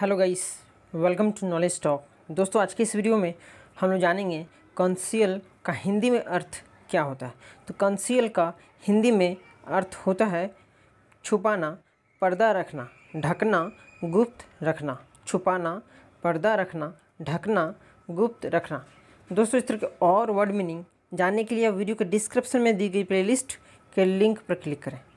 hello guys welcome to knowledge talk दोस्तों आज के इस वीडियो में हम लोग जानेंगे कंसियल का हिंदी में अर्थ क्या होता है तो कंसियल का हिंदी में अर्थ होता है छुपाना पर्दा रखना ढकना गुप्त रखना छुपाना पर्दा रखना ढकना गुप्त रखना दोस्तों इस तरह के और वर्ड मीनिंग जानने के लिए वीडियो के डिस्क्रिप्शन में दी गई प्लेलिस्ट के लिंक पर क्लिक करें